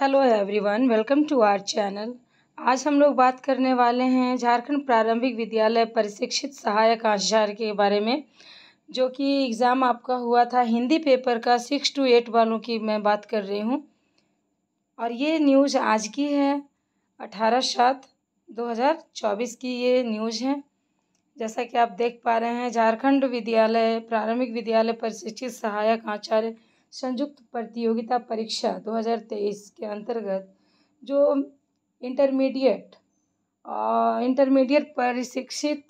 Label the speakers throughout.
Speaker 1: hello everyone welcome to our channel आज हम लोग बात करने वाले हैं झारखंड प्रारंभिक विद्यालय परिशिक्षित सहायक आचार्य के बारे में जो कि एग्ज़ाम आपका हुआ था हिंदी पेपर का सिक्स टू एट वालों की मैं बात कर रही हूँ और ये न्यूज़ आज की है अठारह सात दो हज़ार चौबीस की ये न्यूज़ है जैसा कि आप देख पा रहे हैं झारखंड विद्यालय प्रारंभिक विद्यालय परिशिक्षित सहायक आचार्य संयुक्त प्रतियोगिता परीक्षा 2023 के अंतर्गत जो इंटरमीडिएट इंटरमीडिएट प्रशिक्षित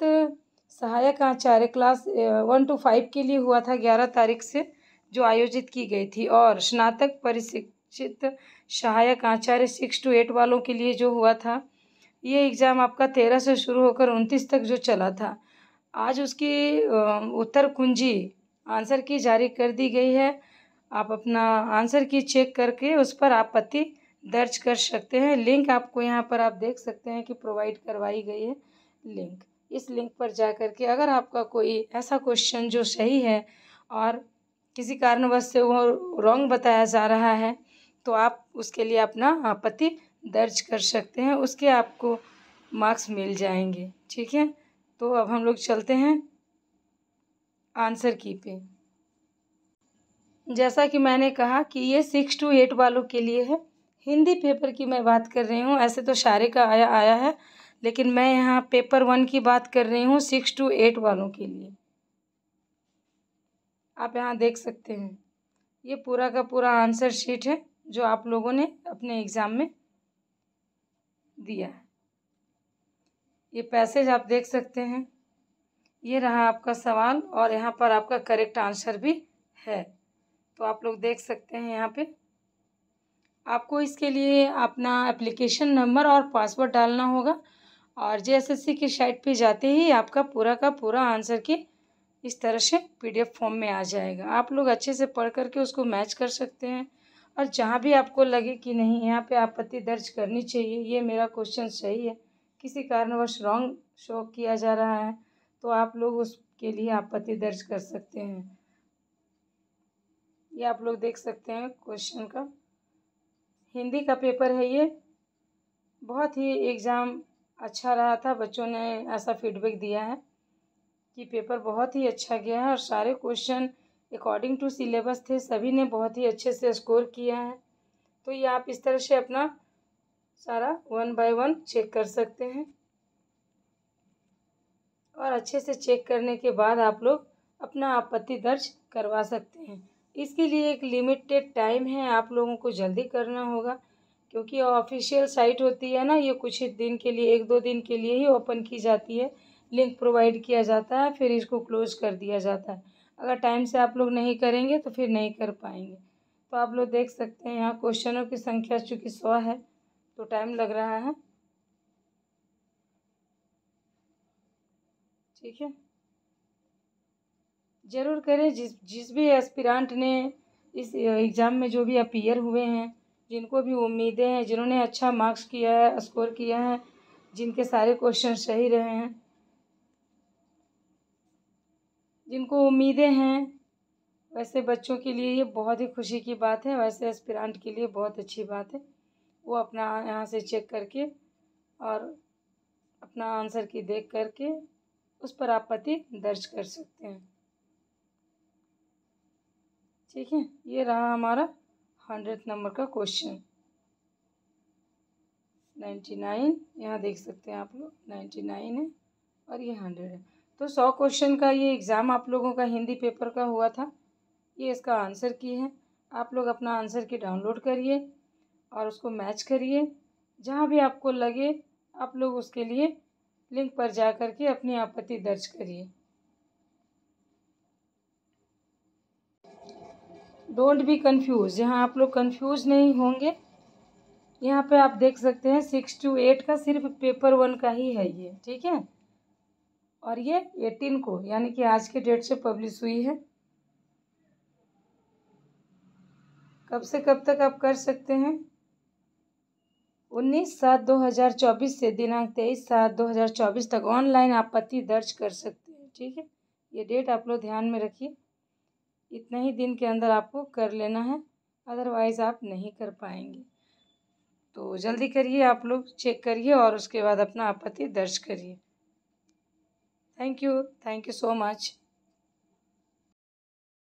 Speaker 1: सहायक आचार्य क्लास वन टू फाइव के लिए हुआ था ग्यारह तारीख से जो आयोजित की गई थी और स्नातक प्रशिक्षित सहायक आचार्य सिक्स टू एट वालों के लिए जो हुआ था ये एग्ज़ाम आपका तेरह से शुरू होकर उनतीस तक जो चला था आज उसकी उत्तर कुंजी आंसर की जारी कर दी गई है आप अपना आंसर की चेक करके उस पर आपत्ति दर्ज कर सकते हैं लिंक आपको यहाँ पर आप देख सकते हैं कि प्रोवाइड करवाई गई है लिंक इस लिंक पर जा कर के अगर आपका कोई ऐसा क्वेश्चन जो सही है और किसी कारणवश से वो रॉन्ग बताया जा रहा है तो आप उसके लिए अपना आपत्ति दर्ज कर सकते हैं उसके आपको मार्क्स मिल जाएंगे ठीक है तो अब हम लोग चलते हैं आंसर की पे जैसा कि मैंने कहा कि ये सिक्स टू एट वालों के लिए है हिंदी पेपर की मैं बात कर रही हूँ ऐसे तो सारे का आया आया है लेकिन मैं यहाँ पेपर वन की बात कर रही हूँ सिक्स टू एट वालों के लिए आप यहाँ देख सकते हैं ये पूरा का पूरा आंसर शीट है जो आप लोगों ने अपने एग्ज़ाम में दिया है ये पैसेज आप देख सकते हैं ये रहा आपका सवाल और यहाँ पर आपका करेक्ट आंसर भी है तो आप लोग देख सकते हैं यहाँ पे आपको इसके लिए अपना एप्लीकेशन नंबर और पासवर्ड डालना होगा और जेएसएससी की साइट पे जाते ही आपका पूरा का पूरा आंसर के इस तरह से पीडीएफ फॉर्म में आ जाएगा आप लोग अच्छे से पढ़ करके उसको मैच कर सकते हैं और जहाँ भी आपको लगे कि नहीं यहाँ पे आपत्ति दर्ज करनी चाहिए ये मेरा क्वेश्चन सही है किसी कारणवश रॉन्ग शो किया जा रहा है तो आप लोग उसके लिए आपत्ति दर्ज कर सकते हैं ये आप लोग देख सकते हैं क्वेश्चन का हिंदी का पेपर है ये बहुत ही एग्ज़ाम अच्छा रहा था बच्चों ने ऐसा फीडबैक दिया है कि पेपर बहुत ही अच्छा गया है और सारे क्वेश्चन अकॉर्डिंग टू सिलेबस थे सभी ने बहुत ही अच्छे से स्कोर किया है तो ये आप इस तरह से अपना सारा वन बाय वन चेक कर सकते हैं और अच्छे से चेक करने के बाद आप लोग अपना आपत्ति दर्ज करवा सकते हैं इसके लिए एक लिमिटेड टाइम है आप लोगों को जल्दी करना होगा क्योंकि ऑफिशियल साइट होती है ना ये कुछ ही दिन के लिए एक दो दिन के लिए ही ओपन की जाती है लिंक प्रोवाइड किया जाता है फिर इसको क्लोज कर दिया जाता है अगर टाइम से आप लोग नहीं करेंगे तो फिर नहीं कर पाएंगे तो आप लोग देख सकते हैं यहाँ क्वेश्चनों की संख्या चूँकि सौ है तो टाइम लग रहा है ठीक है ज़रूर करें जिस जिस भी एस्पिरांट ने इस एग्ज़ाम में जो भी अपीयर हुए हैं जिनको भी उम्मीदें हैं जिन्होंने अच्छा मार्क्स किया है स्कोर किया है जिनके सारे क्वेश्चन सही रहे हैं जिनको उम्मीदें हैं वैसे बच्चों के लिए ये बहुत ही खुशी की बात है वैसे एस्पिरांट के लिए बहुत अच्छी बात है वो अपना यहाँ से चेक करके और अपना आंसर की देख करके उस पर आपत्ति दर्ज कर सकते हैं ठीक है ये रहा हमारा हंड्रेड नंबर का क्वेश्चन नाइन्टी नाइन यहाँ देख सकते हैं आप लोग नाइन्टी नाइन है और ये हंड्रेड है तो सौ क्वेश्चन का ये एग्ज़ाम आप लोगों का हिंदी पेपर का हुआ था ये इसका आंसर की है आप लोग अपना आंसर की डाउनलोड करिए और उसको मैच करिए जहाँ भी आपको लगे आप लोग उसके लिए लिंक पर जा कर के अपनी आपत्ति दर्ज करिए डोंट बी कंफ्यूज यहाँ आप लोग कंफ्यूज नहीं होंगे यहाँ पे आप देख सकते हैं सिक्स टू एट का सिर्फ पेपर वन का ही है ये ठीक है और ये एटीन को यानी कि आज के डेट से पब्लिश हुई है कब से कब तक आप कर सकते हैं उन्नीस सात दो हज़ार चौबीस से दिनांक तेईस सात दो हज़ार चौबीस तक ऑनलाइन आपत्ति दर्ज कर सकते हैं ठीक है ये डेट आप लोग ध्यान में रखिए इतना ही दिन के अंदर आपको कर लेना है अदरवाइज़ आप नहीं कर पाएंगे तो जल्दी करिए आप लोग चेक करिए और उसके बाद अपना आपत्ति दर्ज करिए thank you thank you so much